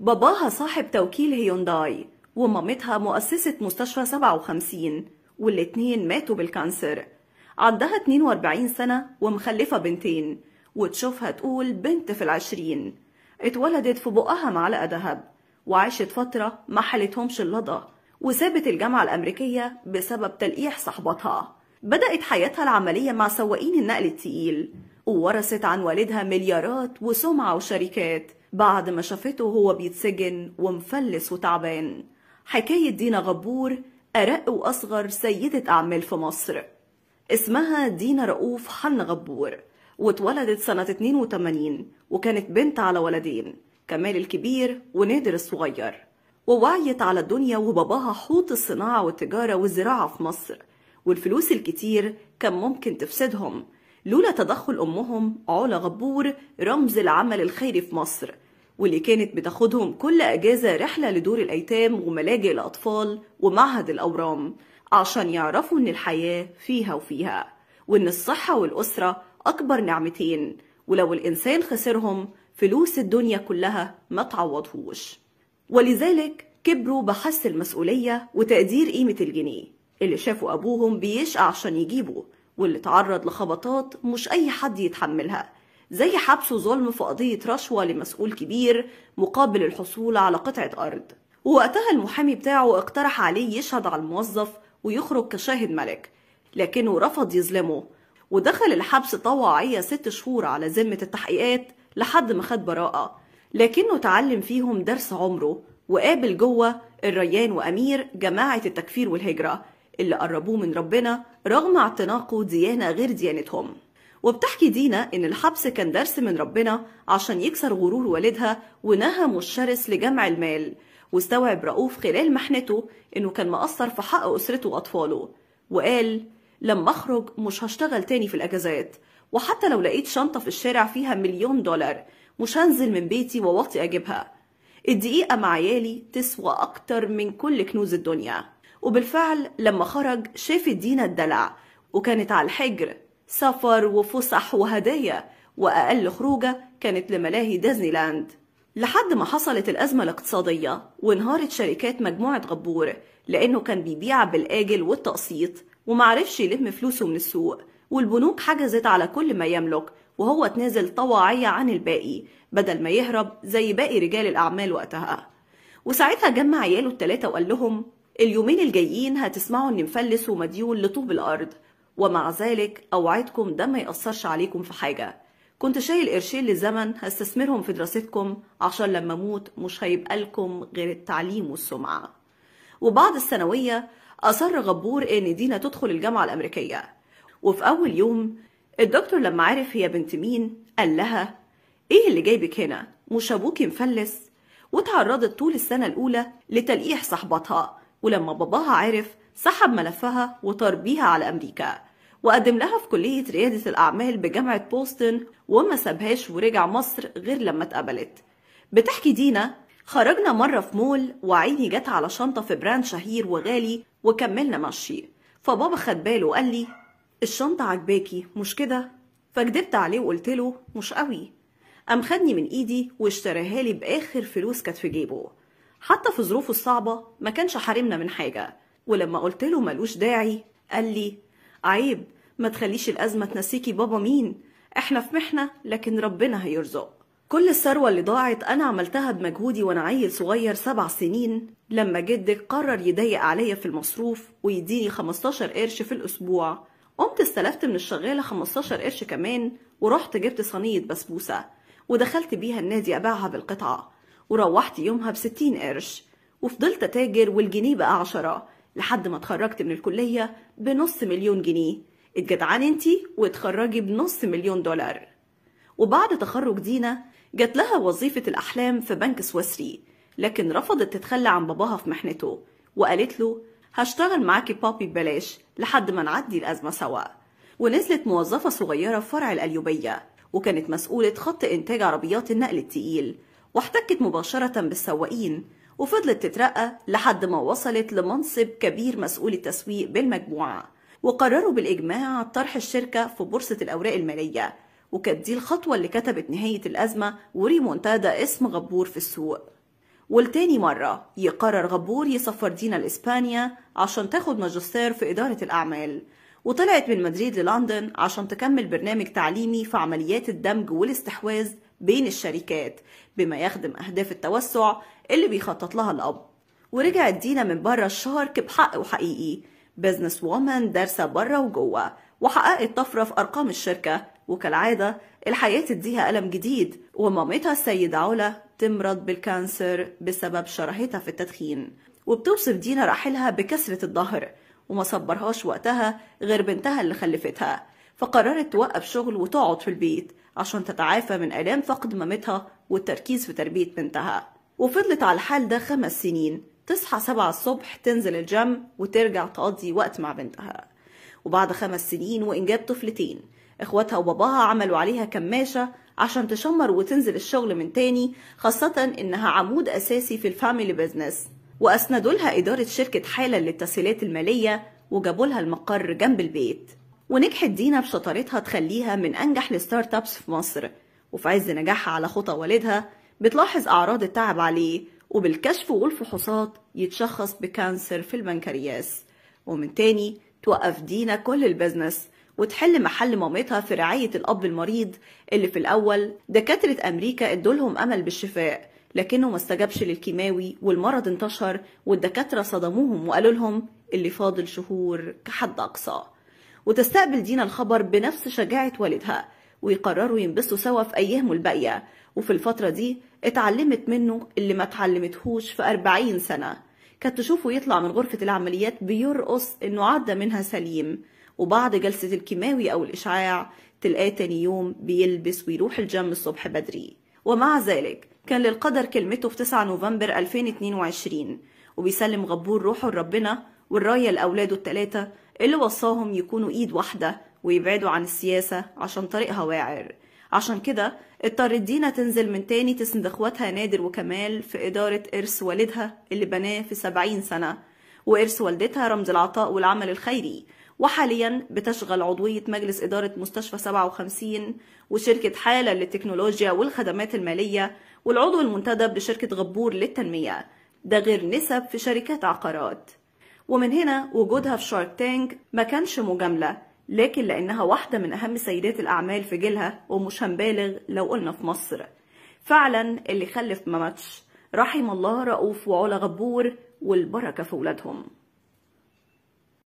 باباها صاحب توكيل هيونداي ومامتها مؤسسة مستشفى 57 والاتنين ماتوا بالكانسر عندها 42 سنة ومخلفة بنتين وتشوفها تقول بنت في العشرين اتولدت في بقها معلقة دهب وعاشت فترة ما حلتهمش اللضة وسابت الجامعة الأمريكية بسبب تلقيح صحبتها بدأت حياتها العملية مع سواقين النقل التقيل وورثت عن والدها مليارات وسمعة وشركات بعد ما شافته وهو بيتسجن ومفلس وتعبان حكاية دينا غبور أرق وأصغر سيدة أعمال في مصر اسمها دينا رؤوف حن غبور واتولدت سنة 82 وكانت بنت على ولدين كمال الكبير ونادر الصغير ووعيت على الدنيا وباباها حوط الصناعة والتجارة والزراعة في مصر والفلوس الكتير كان ممكن تفسدهم لولا تدخل أمهم علا غبور رمز العمل الخيري في مصر واللي كانت بتاخدهم كل أجازة رحلة لدور الأيتام وملاجئ الأطفال ومعهد الأورام عشان يعرفوا إن الحياة فيها وفيها وإن الصحة والأسرة أكبر نعمتين ولو الإنسان خسرهم فلوس الدنيا كلها ما تعوضهوش ولذلك كبروا بحس المسؤولية وتقدير قيمة الجنيه اللي شافوا أبوهم بيشقى عشان يجيبه واللي تعرض لخبطات مش أي حد يتحملها زي حبس وظلم في قضية رشوة لمسؤول كبير مقابل الحصول على قطعة أرض ووقتها المحامي بتاعه اقترح عليه يشهد على الموظف ويخرج كشاهد ملك لكنه رفض يظلمه ودخل الحبس طوعية ست شهور على ذمة التحقيقات لحد ما خد براءة لكنه اتعلم فيهم درس عمره وقابل جوه الريان وأمير جماعة التكفير والهجرة اللي قربوه من ربنا رغم اعتناقه ديانة غير ديانتهم وبتحكي دينا إن الحبس كان درس من ربنا عشان يكسر غرور والدها ونهمه الشرس لجمع المال واستوعب رؤوف خلال محنته إنه كان مقصر في حق أسرته وأطفاله وقال لما أخرج مش هشتغل تاني في الأجازات وحتى لو لقيت شنطة في الشارع فيها مليون دولار مش هنزل من بيتي ووطي أجيبها الدقيقة مع عيالي تسوى أكتر من كل كنوز الدنيا وبالفعل لما خرج شافت دينا الدلع وكانت على الحجر سفر وفسح وهدايا وأقل خروجة كانت لملاهي ديزني لاند لحد ما حصلت الأزمة الاقتصادية وانهارت شركات مجموعة غبور لأنه كان بيبيع بالآجل والتقسيط ومعرفش يلم فلوسه من السوق والبنوك حجزت على كل ما يملك وهو اتنازل طواعية عن الباقي بدل ما يهرب زي باقي رجال الأعمال وقتها وساعتها جمع عياله التلاتة وقال لهم اليومين الجايين هتسمعوا إني مفلس ومديون لطوب الأرض ومع ذلك أوعدكم ده ما يأثرش عليكم في حاجة كنت شايل قرشين لزمن هستثمرهم في دراستكم عشان لما أموت مش هيبقى لكم غير التعليم والسمعة وبعد الثانوية أصر غبور إن دينا تدخل الجامعة الأمريكية وفي أول يوم الدكتور لما عرف هي بنت مين قال لها إيه اللي جايبك هنا؟ مش أبوكي مفلس؟ واتعرضت طول السنة الأولى لتلقيح صاحبتها ولما باباها عرف سحب ملفها وطار بيها على أمريكا وقدم لها في كلية ريادة الأعمال بجامعة بوستن وما سابهاش ورجع مصر غير لما اتقبلت بتحكي دينا خرجنا مرة في مول وعيني جت على شنطة في براند شهير وغالي وكملنا مشي فبابا خد باله وقال لي الشنطة عجباكي مش كده؟ فكدبت عليه وقلت له مش قوي قام خدني من ايدي واشتراها لي باخر فلوس كانت في جيبه حتى في ظروفه الصعبة ما كانش حارمنا من حاجة ولما قلت له ملوش داعي قال لي عيب ما تخليش الأزمة تنسيكي بابا مين احنا في محنة لكن ربنا هيرزق كل الثروة اللي ضاعت أنا عملتها بمجهودي وأنا عيل صغير سبع سنين لما جدك قرر يضيق عليا في المصروف ويديني 15 قرش في الأسبوع قمت استلفت من الشغالة 15 قرش كمان ورحت جبت صينية بسبوسة ودخلت بيها النادي أبيعها بالقطعة وروحت يومها بستين قرش وفضلت أتاجر والجنيه بقى عشرة لحد ما اتخرجت من الكلية بنص مليون جنيه اتجدعان انتي واتخرجي بنص مليون دولار وبعد تخرج دينا جات لها وظيفة الأحلام في بنك سويسري لكن رفضت تتخلى عن باباها في محنته وقالت له هشتغل معاكي بابي ببلاش لحد ما نعدي الأزمة سوا ونزلت موظفة صغيرة في فرع الاليوبيه وكانت مسؤولة خط إنتاج عربيات النقل التقيل واحتكت مباشرة بالسواقين وفضلت تترقى لحد ما وصلت لمنصب كبير مسؤول التسويق بالمجموعة وقرروا بالإجماع طرح الشركة في بورصة الأوراق المالية وكانت دي الخطوة اللي كتبت نهاية الأزمة وريمونتادا اسم غبور في السوق ولتاني مرة يقرر غبور يسفر دينا لإسبانيا عشان تاخد ماجستير في إدارة الأعمال وطلعت من مدريد للندن عشان تكمل برنامج تعليمي في عمليات الدمج والاستحواذ بين الشركات بما يخدم أهداف التوسع اللي بيخطط لها الأب ورجعت دينا من بره الشارك بحق وحقيقي بزنس وومن دارسة بره وجوه وحققت طفرة في أرقام الشركة وكالعادة الحياة تديها ألم جديد ومامتها السيدة علا تمرض بالكانسر بسبب شرهتها في التدخين وبتوصف دينا راحلها بكسرة الظهر وما صبرهاش وقتها غير بنتها اللي خلفتها فقررت توقف شغل وتقعد في البيت عشان تتعافى من آلام فقد مامتها والتركيز في تربية بنتها وفضلت على الحال ده خمس سنين تصحى سبعة الصبح تنزل الجيم وترجع تقضي وقت مع بنتها وبعد خمس سنين وإنجاب طفلتين إخواتها وباباها عملوا عليها كماشة عشان تشمر وتنزل الشغل من تاني خاصة إنها عمود أساسي في الفاميلي بيزنس وأسندوا لها إدارة شركة حالة للتسهيلات المالية وجابوا لها المقر جنب البيت ونجحت دينا بشطارتها تخليها من أنجح الستارت ابس في مصر وفي عز نجاحها على خطى والدها بتلاحظ أعراض التعب عليه وبالكشف والفحوصات يتشخص بكانسر في البنكرياس ومن تاني توقف دينا كل البزنس وتحل محل مامتها في رعاية الأب المريض اللي في الأول دكاترة أمريكا ادولهم أمل بالشفاء لكنه ما استجابش للكيماوي والمرض انتشر والدكاترة صدموهم وقالوا لهم اللي فاضل شهور كحد أقصى وتستقبل دينا الخبر بنفس شجاعة والدها ويقرروا ينبسطوا سوا في أيامه الباقية وفي الفترة دي اتعلمت منه اللي ما اتعلمتهوش في 40 سنة كانت تشوفه يطلع من غرفة العمليات بيرقص إنه عدى منها سليم وبعد جلسة الكيماوي أو الإشعاع تلقاه تاني يوم بيلبس ويروح الجيم الصبح بدري ومع ذلك كان للقدر كلمته في 9 نوفمبر 2022 وبيسلم غبور روحه لربنا والراية لأولاده الثلاثة اللي وصاهم يكونوا إيد واحدة ويبعدوا عن السياسة عشان طريقها واعر عشان كده اضطرت دينا تنزل من تاني تسند اخواتها نادر وكمال في إدارة إرث والدها اللي بناه في سبعين سنة وإرث والدتها رمز العطاء والعمل الخيري وحاليا بتشغل عضوية مجلس إدارة مستشفى 57 وشركة حالة للتكنولوجيا والخدمات المالية والعضو المنتدب لشركة غبور للتنمية ده غير نسب في شركات عقارات ومن هنا وجودها في شارك تانك ما كانش مجاملة لكن لأنها واحدة من أهم سيدات الأعمال في جيلها ومش هنبالغ لو قلنا في مصر فعلا اللي خلف ما ماتش رحم الله رؤوف وعلا غبور والبركة في ولادهم